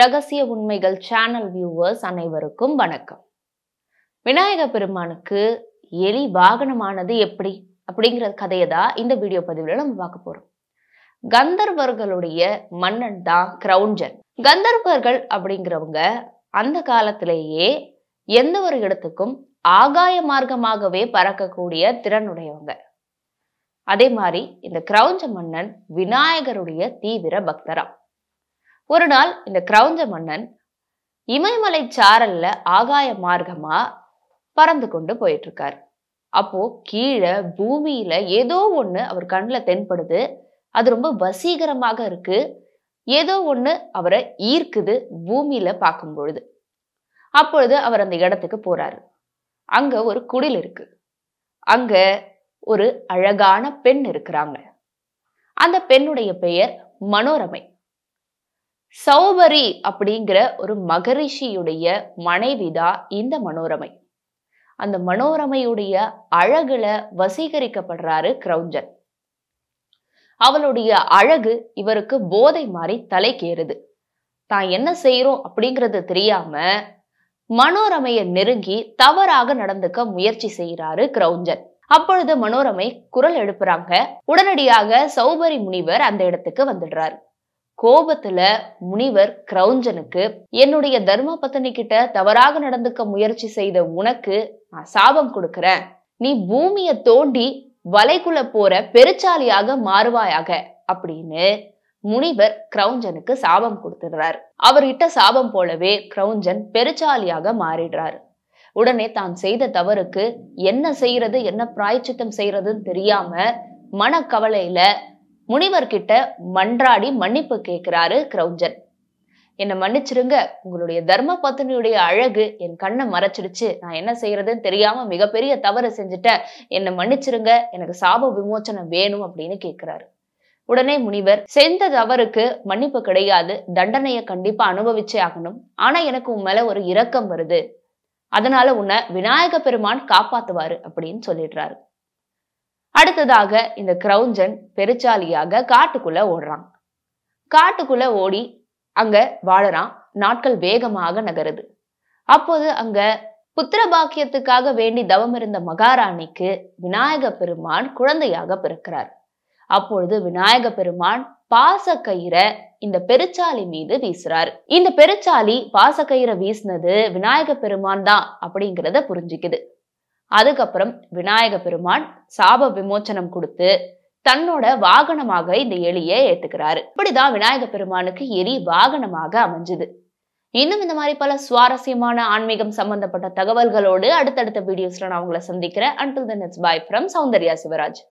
ரகசிய உண்மைகள் channel viewers அனைவருக்கும் வணக்கம் விநாயக பெருமானுக்கு எலி வாகனமானது எப்படி அப்படிங்கிற கதையை தான் இந்த வீடியோ பதிவில் நம்ம பார்க்க போறோம் கந்தர்வர்களுடைய மன்னன் தான் கிரௌஞ்சன் கந்தர்வர்கள் அப்படிங்கிறவங்க அந்த காலத்திலேயே எந்த ஒரு இடத்துக்கும் ஆகாய மார்க்கமாகவே பறக்கக்கூடிய திறனுடையவங்க அதே மாதிரி இந்த கிரௌஞ்ச மன்னன் விநாயகருடைய தீவிர பக்தரா ஒரு நாள் இந்த கிரௌஞ்ச மன்னன் இமயமலை சாரல்ல ஆகாய மார்க்கமா பறந்து கொண்டு போயிட்டு இருக்காரு அப்போ கீழே பூமியில ஏதோ ஒண்ணு அவர் கண்ணில் தென்படுது அது ரொம்ப வசீகரமாக இருக்கு ஏதோ ஒண்ணு அவரை ஈர்க்குது பூமியில பார்க்கும் பொழுது அப்பொழுது அவர் அந்த இடத்துக்கு போறாரு அங்க ஒரு குடில் இருக்கு அங்க ஒரு அழகான பெண் இருக்கிறாங்க அந்த பெண்ணுடைய பெயர் மனோரமை சௌபரி அப்படிங்கிற ஒரு மகரிஷியுடைய மனைவிதான் இந்த மனோரமை அந்த மனோரமையுடைய அழகுல வசீகரிக்கப்படுறாரு கிரௌஞ்சன் அவளுடைய அழகு இவருக்கு போதை மாறி தலைக்கேறுது தான் என்ன செய்யறோம் அப்படிங்கறது தெரியாம மனோரமைய நெருங்கி தவறாக நடந்துக்க முயற்சி செய்யறாரு கிரௌஞ்சன் அப்பொழுது மனோரமை குரல் எழுப்புறாங்க உடனடியாக சௌபரி முனிவர் அந்த இடத்துக்கு வந்துடுறாரு கோபத்துல முனிவர் கிரௌஞ்சனுக்கு என்னுடைய தர்ம பத்தினி கிட்ட தவறாக நடந்துக்க முயற்சி செய்த உனக்கு நான் சாபம் கொடுக்கறேன் நீ பூமிய தோண்டி வலைக்குள்ள போற பெருச்சாலியாக மாறுவாயாக அப்படின்னு முனிவர் கிரௌஞ்சனுக்கு சாபம் கொடுத்துடுறார் அவர்கிட்ட சாபம் போலவே கிரௌஞ்சன் பெருச்சாலியாக மாறிடுறார் உடனே தான் செய்த தவறுக்கு என்ன செய்யறது என்ன பிராய்ச்சித்தம் செய்யறதுன்னு தெரியாம மனக்கவலையில முனிவர் கிட்ட மன்றாடி மன்னிப்பு கேட்கிறாரு கிரௌஞ்சன் என்ன மன்னிச்சிருங்க உங்களுடைய தர்ம பத்தினியுடைய அழகு என் கண்ணை மறைச்சிடுச்சு நான் என்ன செய்யறதுன்னு தெரியாம மிகப்பெரிய தவறு செஞ்சுட்டேன் என்னை மன்னிச்சிருங்க எனக்கு சாப விமோச்சனம் வேணும் அப்படின்னு கேட்கிறாரு உடனே முனிவர் செந்த தவறுக்கு மன்னிப்பு கிடையாது தண்டனையை கண்டிப்பா அனுபவிச்சே ஆகணும் ஆனா எனக்கு உன் மேல ஒரு இரக்கம் வருது அதனால உன்னை விநாயக பெருமான் காப்பாத்துவாரு அப்படின்னு சொல்லிடுறாரு அடுத்ததாக இந்த கிரௌஞ்சன் பெருச்சாலியாக காட்டுக்குள்ள ஓடுறான் காட்டுக்குள்ள ஓடி அங்க வாழறான் நாட்கள் வேகமாக நகருது அப்போது அங்க புத்திர பாக்கியத்துக்காக வேண்டி தவம் இருந்த மகாராணிக்கு விநாயக பெருமான் குழந்தையாக பிறக்கிறார் அப்பொழுது விநாயக பெருமான் பாச கயிற இந்த பெருச்சாலி மீது வீசுறாரு இந்த பெருச்சாலி பாச கயிற வீசினது விநாயக பெருமான் தான் அப்படிங்கிறத புரிஞ்சுக்குது அதுக்கப்புறம் விநாயக பெருமான் சாப விமோச்சனம் கொடுத்து தன்னோட வாகனமாக இந்த எலியை ஏத்துக்கிறாரு இப்படிதான் விநாயக பெருமானுக்கு எலி வாகனமாக அமைஞ்சுது இன்னும் இந்த மாதிரி பல சுவாரஸ்யமான ஆன்மீகம் சம்பந்தப்பட்ட தகவல்களோடு அடுத்தடுத்த வீடியோஸ்ல நான் உங்களை சந்திக்கிறேன் until then it's bye from Soundarya Shivraj